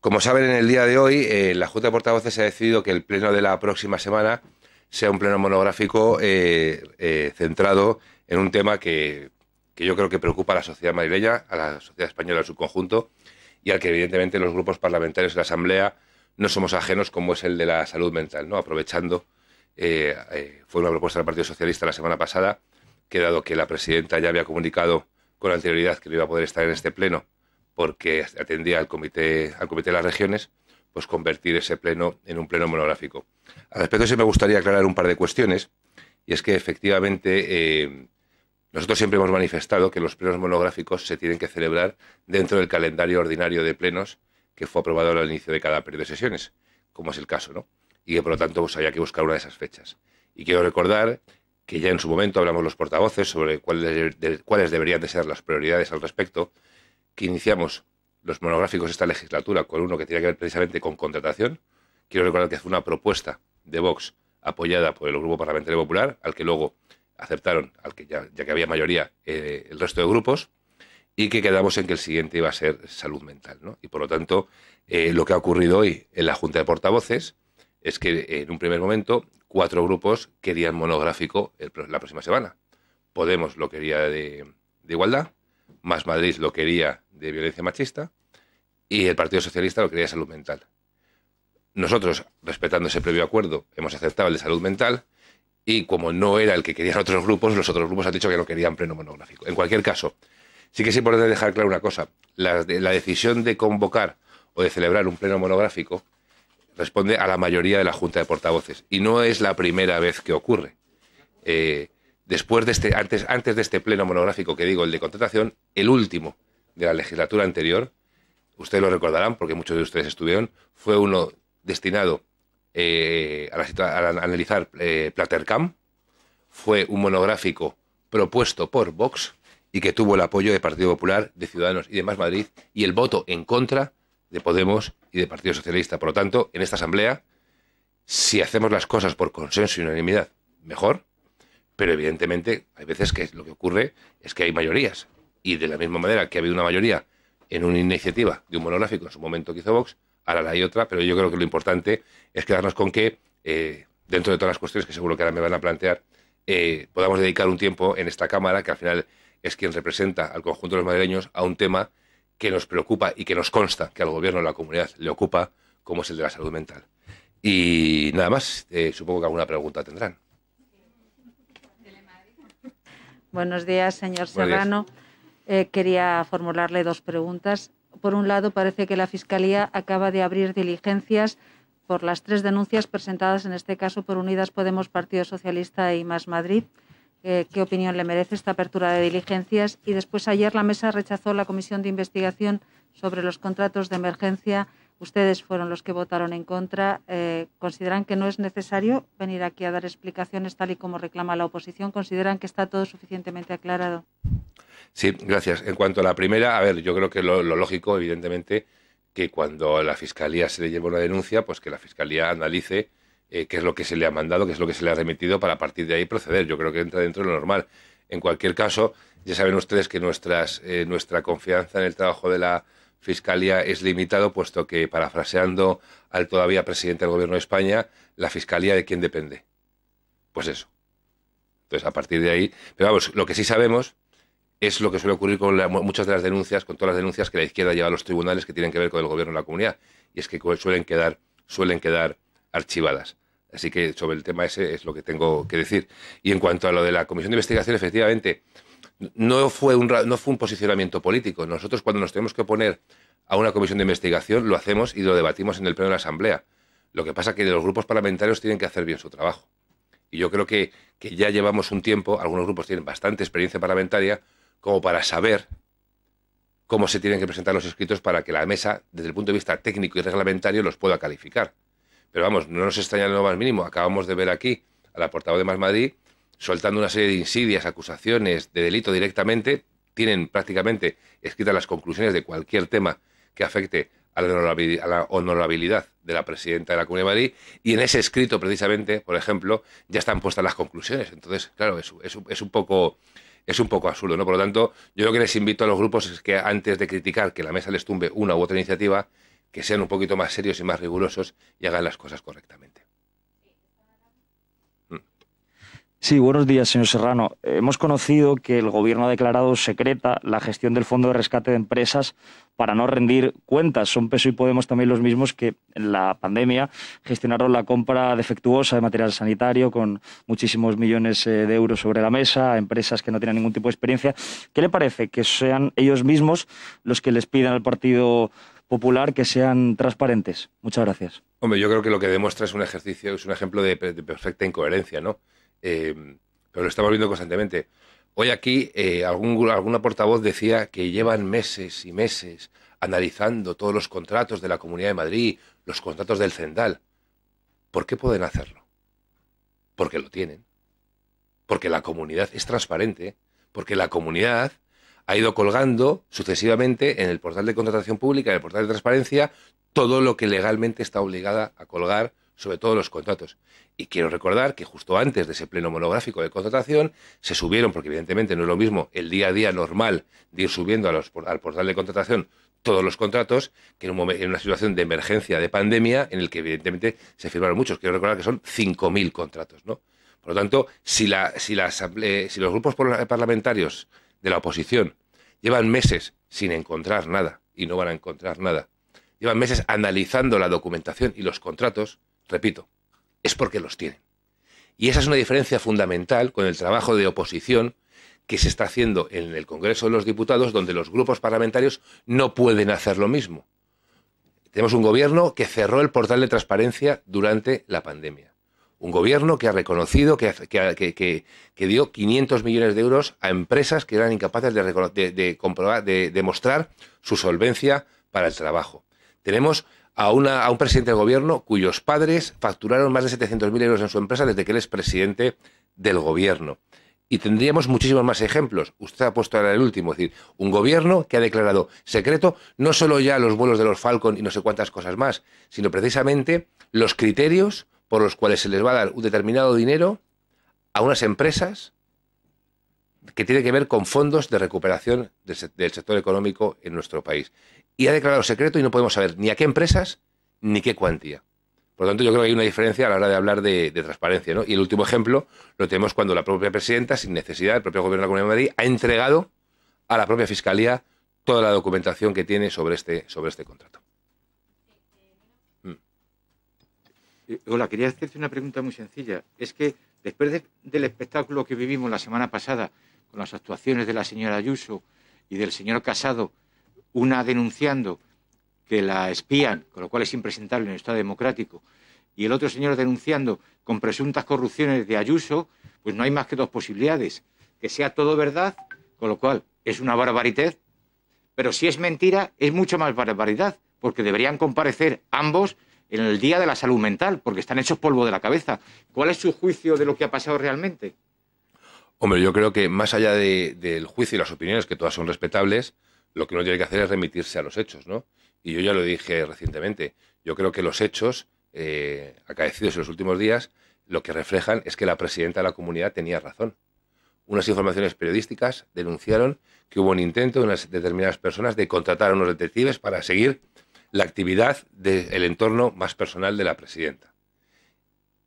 Como saben, en el día de hoy, eh, la Junta de Portavoces ha decidido que el pleno de la próxima semana sea un pleno monográfico eh, eh, centrado en un tema que, yo creo que preocupa a la sociedad madrileña, a la sociedad española en su conjunto, y al que evidentemente los grupos parlamentarios de la Asamblea no somos ajenos, como es el de la salud mental, ¿no? Aprovechando, fue una propuesta del Partido Socialista la semana pasada, que dado que la presidenta ya había comunicado con anterioridad que no iba a poder estar en este pleno, porque atendía al comité, al comité de las regiones, pues convertir ese pleno en un pleno monográfico. Al respecto sí me gustaría aclarar un par de cuestiones, y es que efectivamente eh, nosotros siempre hemos manifestado que los plenos monográficos se tienen que celebrar dentro del calendario ordinario de plenos que fue aprobado al inicio de cada periodo de sesiones, como es el caso, ¿no? Y que por lo tanto pues, había que buscar una de esas fechas. Y quiero recordar que ya en su momento hablamos los portavoces sobre cuáles, cuáles deberían de ser las prioridades al respecto, que iniciamos los monográficos de esta legislatura con uno que tenía que ver precisamente con contratación. Quiero recordar que fue una propuesta de Vox apoyada por el Grupo Parlamentario Popular, al que luego aceptaron, al que ya, que había mayoría, eh, el resto de grupos, y que quedamos en que el siguiente iba a ser salud mental. Y por lo tanto, eh, lo que ha ocurrido hoy en la Junta de Portavoces es que en un primer momento cuatro grupos querían monográfico la próxima semana. Podemos lo quería de igualdad, más Madrid lo quería de violencia machista y el Partido Socialista lo quería de salud mental. Nosotros, respetando ese previo acuerdo, hemos aceptado el de salud mental y como no era el que querían otros grupos, los otros grupos han dicho que no querían pleno monográfico. En cualquier caso, sí que es importante dejar claro una cosa. La, decisión de convocar o de celebrar un pleno monográfico responde a la mayoría de la Junta de Portavoces y no es la primera vez que ocurre. Eh, después de este, antes, antes de este pleno monográfico que digo, el de contratación, el último de la legislatura anterior, ustedes lo recordarán porque muchos de ustedes estuvieron, fue uno destinado eh, a, analizar eh, Platercam, fue un monográfico propuesto por Vox y que tuvo el apoyo de Partido Popular, de Ciudadanos y de Más Madrid y el voto en contra de Podemos y de Partido Socialista. Por lo tanto, en esta asamblea, si hacemos las cosas por consenso y unanimidad, mejor. Pero evidentemente hay veces que lo que ocurre es que hay mayorías. Y de la misma manera que ha habido una mayoría en una iniciativa de un monográfico en su momento que hizo Vox, ahora la hay otra, pero yo creo que lo importante es quedarnos con que, eh, dentro de todas las cuestiones que seguro que ahora me van a plantear, eh, podamos dedicar un tiempo en esta Cámara, que al final es quien representa al conjunto de los madrileños, a un tema que nos preocupa y que nos consta que al gobierno, a la comunidad, le ocupa, como es el de la salud mental. Y nada más, eh, supongo que alguna pregunta tendrán. Buenos días, señor Serrano. Eh, quería formularle dos preguntas. Por un lado, parece que la Fiscalía acaba de abrir diligencias por las tres denuncias presentadas, en este caso, por Unidas Podemos, Partido Socialista y Más Madrid. Eh, ¿Qué opinión le merece esta apertura de diligencias? Y después, ayer, la mesa rechazó la comisión de investigación sobre los contratos de emergencia Ustedes fueron los que votaron en contra. Eh, ¿Consideran que no es necesario venir aquí a dar explicaciones tal y como reclama la oposición? ¿Consideran que está todo suficientemente aclarado? Sí, gracias. En cuanto a la primera, a ver, yo creo que lo, lógico, evidentemente, que cuando a la Fiscalía se le lleva una denuncia, pues que la Fiscalía analice eh, qué es lo que se le ha mandado, qué es lo que se le ha remitido para partir de ahí proceder. Yo creo que entra dentro de lo normal. En cualquier caso, ya saben ustedes que nuestras, eh, nuestra confianza en el trabajo de la Fiscalía es limitado, puesto que, parafraseando al todavía presidente del Gobierno de España, la Fiscalía de quién depende. Pues eso. Entonces, a partir de ahí. Pero vamos, lo que sí sabemos es lo que suele ocurrir con muchas de las denuncias, con todas las denuncias que la izquierda lleva a los tribunales que tienen que ver con el gobierno de la comunidad. Y es que suelen quedar, suelen quedar archivadas. Así que sobre el tema ese es lo que tengo que decir. Y en cuanto a lo de la comisión de investigación, efectivamente, no fue, un, no fue un posicionamiento político. Nosotros cuando nos tenemos que oponer a una comisión de investigación lo hacemos y lo debatimos en el Pleno de la Asamblea. Lo que pasa es que los grupos parlamentarios tienen que hacer bien su trabajo. Y yo creo que, que ya llevamos un tiempo, algunos grupos tienen bastante experiencia parlamentaria, como para saber cómo se tienen que presentar los escritos para que la mesa, desde el punto de vista técnico y reglamentario, los pueda calificar. Pero vamos, no nos extraña lo más mínimo. Acabamos de ver aquí al la portavoz de Más Madrid soltando una serie de insidias, acusaciones de delito directamente, tienen prácticamente escritas las conclusiones de cualquier tema que afecte a la honorabilidad de la presidenta de la Comunidad de Madrid y en ese escrito precisamente, por ejemplo, ya están puestas las conclusiones. Entonces, claro, es, un poco es un poco absurdo, ¿no? Por lo tanto, yo lo que les invito a los grupos es que antes de criticar que la mesa les tumbe una u otra iniciativa, que sean un poquito más serios y más rigurosos y hagan las cosas correctamente. Sí, buenos días, señor Serrano. Hemos conocido que el Gobierno ha declarado secreta la gestión del Fondo de Rescate de Empresas para no rendir cuentas. Son Peso y Podemos también los mismos que en la pandemia gestionaron la compra defectuosa de material sanitario con muchísimos millones eh, de euros sobre la mesa empresas que no tienen ningún tipo de experiencia. ¿Qué le parece que sean ellos mismos los que les pidan al Partido Popular que sean transparentes? Muchas gracias. Hombre, yo creo que lo que demuestra es un ejercicio, es un ejemplo de perfecta incoherencia, ¿no? Em, pero lo estamos viendo constantemente. Hoy aquí eh, algún, alguna portavoz decía que llevan meses y meses analizando todos los contratos de la Comunidad de Madrid, los contratos del Cendal. ¿Por qué pueden hacerlo? Porque lo tienen. Porque la comunidad es transparente. Porque la comunidad ha ido colgando sucesivamente en el portal de contratación pública, en el portal de transparencia, todo lo que legalmente está obligada a colgar sobre todo los contratos. Y quiero recordar que justo antes de ese pleno monográfico de contratación se subieron, porque evidentemente no es lo mismo el día a día normal de ir subiendo al portal de contratación todos los contratos, que en, una situación de emergencia, de pandemia, en el que evidentemente se firmaron muchos. Quiero recordar que son 5.000 contratos, ¿no? Por lo tanto, si, la, si, eh, si los grupos parlamentarios de la oposición llevan meses sin encontrar nada, y no van a encontrar nada, llevan meses analizando la documentación y los contratos, repito, es porque los tienen. Y esa es una diferencia fundamental con el trabajo de oposición que se está haciendo en el Congreso de los Diputados, donde los grupos parlamentarios no pueden hacer lo mismo. Tenemos un gobierno que cerró el portal de transparencia durante la pandemia. Un gobierno que ha reconocido que, dio 500 millones de euros a empresas que eran incapaces de, comprobar, de demostrar su solvencia para el trabajo. Tenemos a, un presidente del gobierno cuyos padres facturaron más de 700.000 euros en su empresa desde que él es presidente del gobierno. Y tendríamos muchísimos más ejemplos. Usted ha puesto ahora el último, es decir, un gobierno que ha declarado secreto no solo ya los vuelos de los Falcon y no sé cuántas cosas más, sino precisamente los criterios por los cuales se les va a dar un determinado dinero a unas empresas que tiene que ver con fondos de recuperación del sector económico en nuestro país y ha declarado secreto y no podemos saber ni a qué empresas ni qué cuantía. Por lo tanto, yo creo que hay una diferencia a la hora de hablar de, transparencia. Y el último ejemplo lo tenemos cuando la propia presidenta, sin necesidad, el propio gobierno de la Comunidad de Madrid, ha entregado a la propia Fiscalía toda la documentación que tiene sobre este, sobre este contrato. Eh, hola, quería hacerte una pregunta muy sencilla. Es que después del espectáculo que vivimos la semana pasada con las actuaciones de la señora Ayuso y del señor Casado, una denunciando que la espían, con lo cual es impresentable en el Estado democrático, y el otro señor denunciando con presuntas corrupciones de Ayuso, pues no hay más que dos posibilidades. Que sea todo verdad, con lo cual es una barbaridad, pero si es mentira, es mucho más barbaridad, porque deberían comparecer ambos en el Día de la Salud Mental, porque están hechos polvo de la cabeza. ¿Cuál es su juicio de lo que ha pasado realmente? Hombre, yo creo que más allá del juicio y las opiniones, que todas son respetables, lo que uno tiene que hacer es remitirse a los hechos, ¿no? Y yo ya lo dije recientemente. Yo creo que los hechos eh, acaecidos en los últimos días lo que reflejan es que la presidenta de la comunidad tenía razón. Unas informaciones periodísticas denunciaron que hubo un intento de unas determinadas personas de contratar a unos detectives para seguir la actividad del entorno más personal de la presidenta.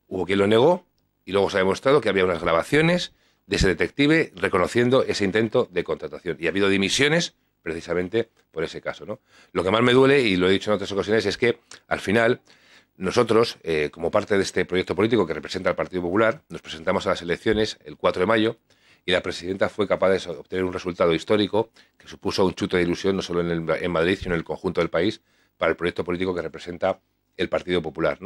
Hubo quien lo negó y luego se ha demostrado que había unas grabaciones de ese detective reconociendo ese intento de contratación. Y ha habido dimisiones precisamente por ese caso. ¿no? Lo que más me duele, y lo he dicho en otras ocasiones, es que al final nosotros, eh, como parte de este proyecto político que representa al Partido Popular, nos presentamos a las elecciones el 4 de mayo y la presidenta fue capaz de obtener un resultado histórico que supuso un chuto de ilusión no solo en, Madrid, sino en el conjunto del país para el proyecto político que representa el Partido Popular.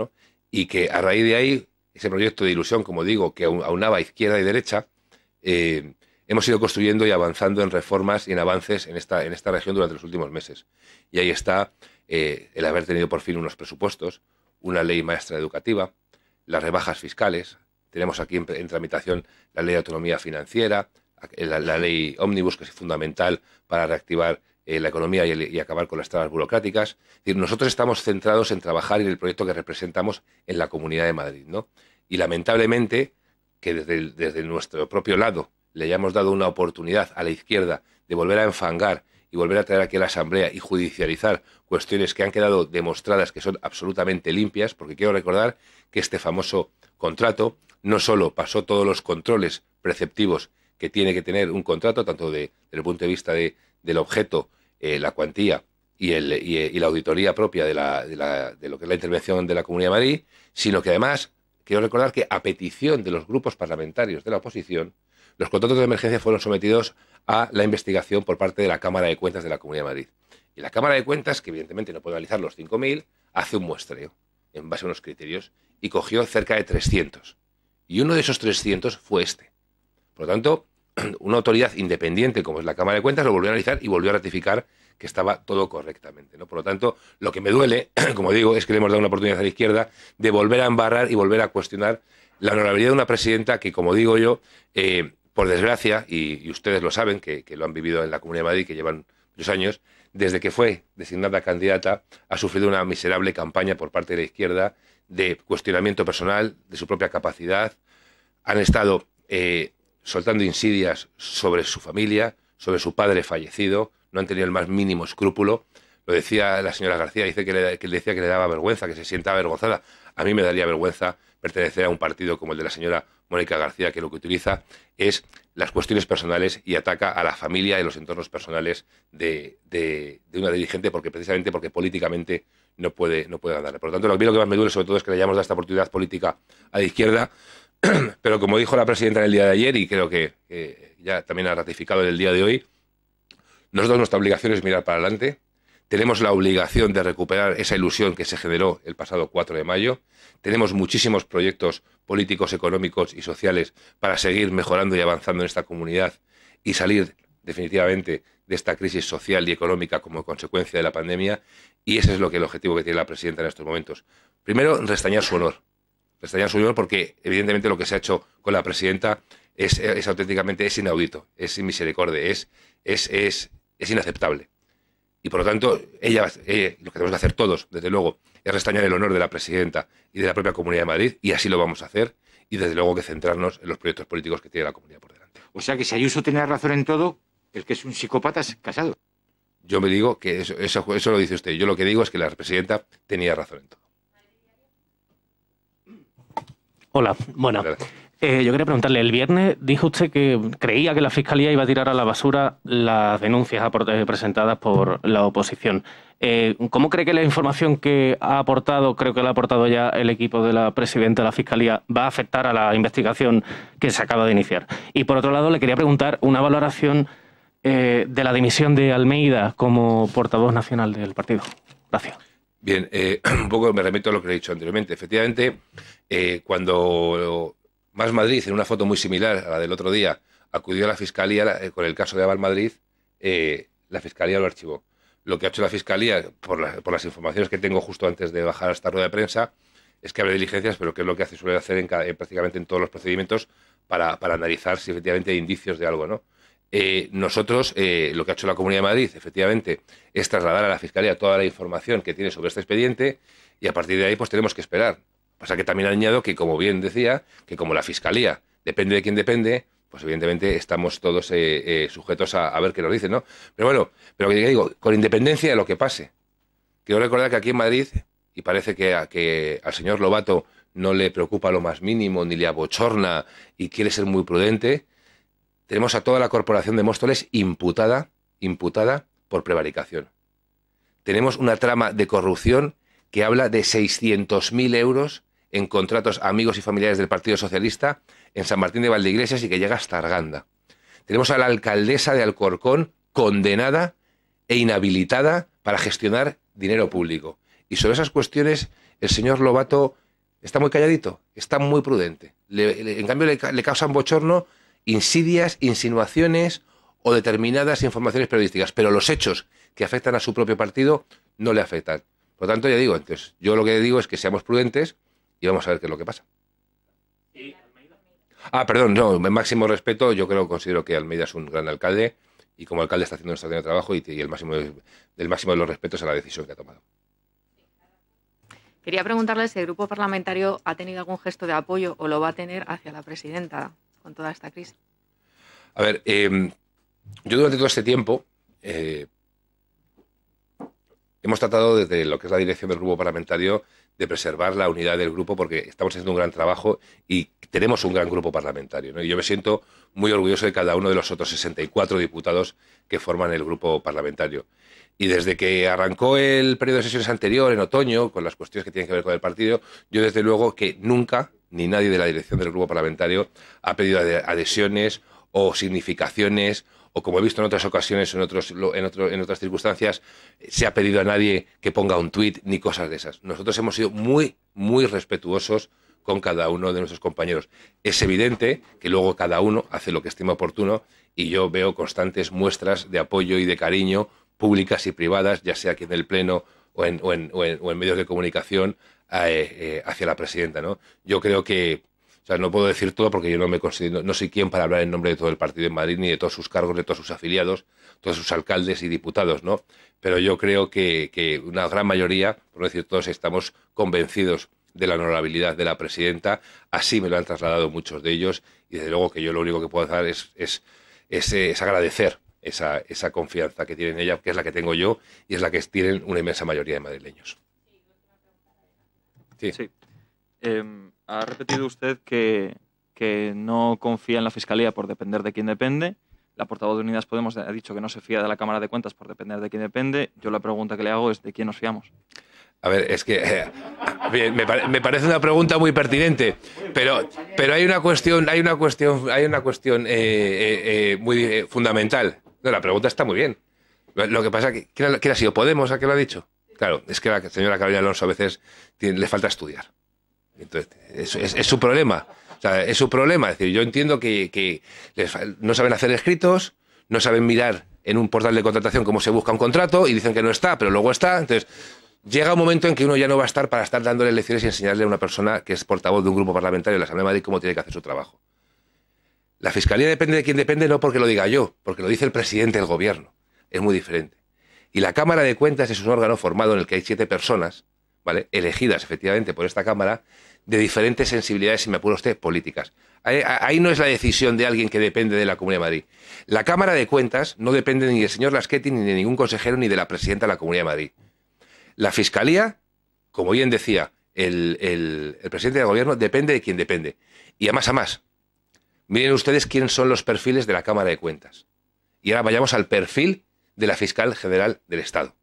Y que a raíz de ahí, ese proyecto de ilusión, como digo, que aunaba izquierda y derecha, eh, hemos ido construyendo y avanzando en reformas y en avances en esta, en esta región durante los últimos meses. Y ahí está eh, el haber tenido por fin unos presupuestos, una ley maestra educativa, las rebajas fiscales, tenemos aquí en, tramitación la ley de autonomía financiera, eh, la, ley ómnibus, que es fundamental para reactivar eh, la economía y, acabar con las trabas burocráticas. nosotros estamos centrados en trabajar en el proyecto que representamos en la Comunidad de Madrid. ¿no? Y lamentablemente, que desde nuestro propio lado le hayamos dado una oportunidad a la izquierda de volver a enfangar y volver a traer aquí a la Asamblea y judicializar cuestiones que han quedado demostradas que son absolutamente limpias, porque quiero recordar que este famoso contrato no solo pasó todos los controles preceptivos que tiene que tener un contrato, tanto desde el punto de vista del objeto, eh, la cuantía eh, y, la auditoría propia de, de lo que es la intervención de la Comunidad de Madrid, sino que además quiero recordar que a petición de los grupos parlamentarios de la oposición, los contratos de emergencia fueron sometidos a la investigación por parte de la Cámara de Cuentas de la Comunidad de Madrid. Y la Cámara de Cuentas, que evidentemente no puede analizar los 5.000, hace un muestreo en base a unos criterios y cogió cerca de 300. Y uno de esos 300 fue este. Por lo tanto, una autoridad independiente como es la Cámara de Cuentas lo volvió a analizar y volvió a ratificar que estaba todo correctamente. ¿no? Por lo tanto, lo que me duele, como digo, es que le hemos dado una oportunidad a la izquierda de volver a embarrar y volver a cuestionar la honorabilidad de una presidenta que, como digo yo, eh, por desgracia, y, ustedes lo saben, que, lo han vivido en la Comunidad de Madrid, que llevan muchos años, desde que fue designada candidata, ha sufrido una miserable campaña por parte de la izquierda de cuestionamiento personal, de su propia capacidad. Han estado eh, soltando insidias sobre su familia, sobre su padre fallecido, no han tenido el más mínimo escrúpulo. Lo decía la señora García, dice que le, que le decía que le daba vergüenza, que se sienta avergonzada. A mí me daría vergüenza pertenecer a un partido como el de la señora Mónica García, que lo que utiliza es las cuestiones personales y ataca a la familia y los entornos personales de, una dirigente, porque precisamente porque políticamente no puede, no puede ganarle. Por lo tanto, lo que, que más me duele sobre todo es que le hayamos dado esta oportunidad política a la izquierda, pero como dijo la presidenta en el día de ayer, y creo que ya también ha ratificado en el día de hoy, nosotros nuestra obligación es mirar para adelante, tenemos la obligación de recuperar esa ilusión que se generó el pasado 4 de mayo. Tenemos muchísimos proyectos políticos, económicos y sociales para seguir mejorando y avanzando en esta comunidad y salir definitivamente de esta crisis social y económica como consecuencia de la pandemia. Y ese es lo que el objetivo que tiene la presidenta en estos momentos. Primero, restañar su honor. Restañar su honor porque evidentemente lo que se ha hecho con la presidenta es, auténticamente es inaudito, es misericordia es inaceptable. Y por lo tanto, ella, eh, lo que tenemos que hacer todos, desde luego, es restañar el honor de la presidenta y de la propia Comunidad de Madrid, y así lo vamos a hacer, y desde luego que centrarnos en los proyectos políticos que tiene la comunidad por delante. O sea que si Ayuso tenía razón en todo, el que es un psicópata es casado. Yo me digo que eso, eso, lo dice usted. Yo lo que digo es que la presidenta tenía razón en todo. Hola, bueno. Eh, yo quería preguntarle, el viernes dijo usted que creía que la Fiscalía iba a tirar a la basura las denuncias eh, presentadas por la oposición. Eh, ¿Cómo cree que la información que ha aportado, creo que la ha aportado ya el equipo de la presidenta de la Fiscalía, va a afectar a la investigación que se acaba de iniciar? Y por otro lado, le quería preguntar una valoración de la dimisión de Almeida como portavoz nacional del partido. Gracias. Bien, un poco me remito a lo que le he dicho anteriormente. Efectivamente, cuando más Madrid, en una foto muy similar a la del otro día, acudió a la fiscalía eh, con el caso de Aval Madrid, eh, la fiscalía lo archivó. Lo que ha hecho la fiscalía, por, las informaciones que tengo justo antes de bajar a esta rueda de prensa, es que abre diligencias, pero que es lo que suele hacer en prácticamente en todos los procedimientos para, analizar si efectivamente hay indicios de algo, ¿no? Eh, nosotros, lo que ha hecho la Comunidad de Madrid, efectivamente, es trasladar a la Fiscalía toda la información que tiene sobre este expediente y a partir de ahí, pues tenemos que esperar. Pasa que también añado que, como bien decía, que como la fiscalía depende de quién depende, pues evidentemente estamos todos eh, eh, sujetos a, ver qué nos dicen, ¿no? Pero bueno, pero digo, con independencia de lo que pase. Quiero recordar que aquí en Madrid, y parece que, a, que al señor Lobato no le preocupa lo más mínimo, ni le abochorna y quiere ser muy prudente, tenemos a toda la corporación de Móstoles imputada, imputada por prevaricación. Tenemos una trama de corrupción que habla de 600.000 euros en contratos amigos y familiares del Partido Socialista en San Martín de Valdeiglesias y que llega hasta Arganda. Tenemos a la alcaldesa de Alcorcón condenada e inhabilitada para gestionar dinero público. Y sobre esas cuestiones el señor Lobato está muy calladito, está muy prudente. en cambio le, causan bochorno insidias, insinuaciones o determinadas informaciones periodísticas, pero los hechos que afectan a su propio partido no le afectan. Por lo tanto, ya digo, entonces, yo lo que digo es que seamos prudentes, y vamos a ver qué es lo que pasa. Ah, perdón, no, máximo respeto, yo creo, considero que Almeida es un gran alcalde y como alcalde está haciendo de trabajo y, el máximo del máximo de los respetos a la decisión que ha tomado. Quería preguntarle si el grupo parlamentario ha tenido algún gesto de apoyo o lo va a tener hacia la presidenta con toda esta crisis. A ver, em, yo durante todo este tiempo eh, hemos tratado desde lo que es la dirección del grupo parlamentario de preservar la unidad del grupo porque estamos haciendo un gran trabajo y tenemos un gran grupo parlamentario. Y yo me siento muy orgulloso de cada uno de los otros 64 diputados que forman el grupo parlamentario. Y desde que arrancó el periodo de sesiones anterior, en otoño, con las cuestiones que tienen que ver con el partido, yo desde luego que nunca, ni nadie de la dirección del grupo parlamentario, ha pedido adhesiones o significaciones o como he visto en otras ocasiones, en, otros, en, otras circunstancias, se ha pedido a nadie que ponga un tuit ni cosas de esas. Nosotros hemos sido muy, muy respetuosos con cada uno de nuestros compañeros. Es evidente que luego cada uno hace lo que estima oportuno y yo veo constantes muestras de apoyo y de cariño públicas y privadas, ya sea aquí en el Pleno o en, o en, medios de comunicación, eh, eh, hacia la presidenta. ¿no? Yo creo que o sea, no puedo decir todo porque yo no me considero, no soy quién para hablar en nombre de todo el partido en Madrid, ni de todos sus cargos, de todos sus afiliados, todos sus alcaldes y diputados, ¿no? Pero yo creo que, una gran mayoría, por decir todos, estamos convencidos de la honorabilidad de la presidenta. Así me lo han trasladado muchos de ellos y desde luego que yo lo único que puedo hacer es, eh, es, agradecer esa, esa confianza que tienen ella, que es la que tengo yo y es la que tienen una inmensa mayoría de madrileños. Sí. sí. Em, ha repetido usted que, no confía en la Fiscalía por depender de quién depende. La portavoz de Unidas Podemos ha dicho que no se fía de la Cámara de Cuentas por depender de quién depende. Yo la pregunta que le hago es de quién nos fiamos. A ver, es que eh, me, parece una pregunta muy pertinente, pero, pero hay una cuestión, hay una cuestión, hay una cuestión eh, eh, muy fundamental. la pregunta está muy bien. Lo que pasa es que ¿quién ha, sido Podemos, a qué lo ha dicho. Claro, es que la señora Carolina Alonso a veces le falta estudiar. Entonces, es, es, su problema. O sea, es su problema. Es decir, yo entiendo que, no saben hacer escritos, no saben mirar en un portal de contratación cómo se busca un contrato y dicen que no está, pero luego está. Entonces, llega un momento en que uno ya no va a estar para estar dándole lecciones y enseñarle a una persona que es portavoz de un grupo parlamentario de la Asamblea de Madrid cómo tiene que hacer su trabajo. La fiscalía depende de quién depende, no porque lo diga yo, porque lo dice el presidente del gobierno. Es muy diferente. Y la Cámara de Cuentas es un órgano formado en el que hay siete personas, ¿vale? Elegidas efectivamente por esta Cámara, de diferentes sensibilidades, si me apuro usted, políticas. Ahí, no es la decisión de alguien que depende de la Comunidad de Madrid. La Cámara de Cuentas no depende ni del señor Laschetti, ni de ningún consejero, ni de la presidenta de la Comunidad de Madrid. La Fiscalía, como bien decía el, presidente del Gobierno, depende de quien depende. Y a más a más. Miren ustedes quiénes son los perfiles de la Cámara de Cuentas. Y ahora vayamos al perfil de la fiscal general del Estado,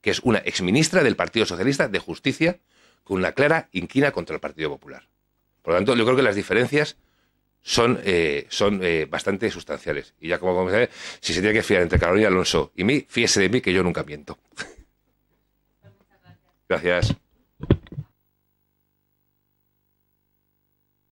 que es una exministra del Partido Socialista de Justicia, con una clara inquina contra el Partido Popular. Por lo tanto, yo creo que las diferencias son, eh, son eh, bastante sustanciales. Y ya como vamos si se tiene que fiar entre Carolina Alonso y mí, fíese de mí que yo nunca miento. Gracias.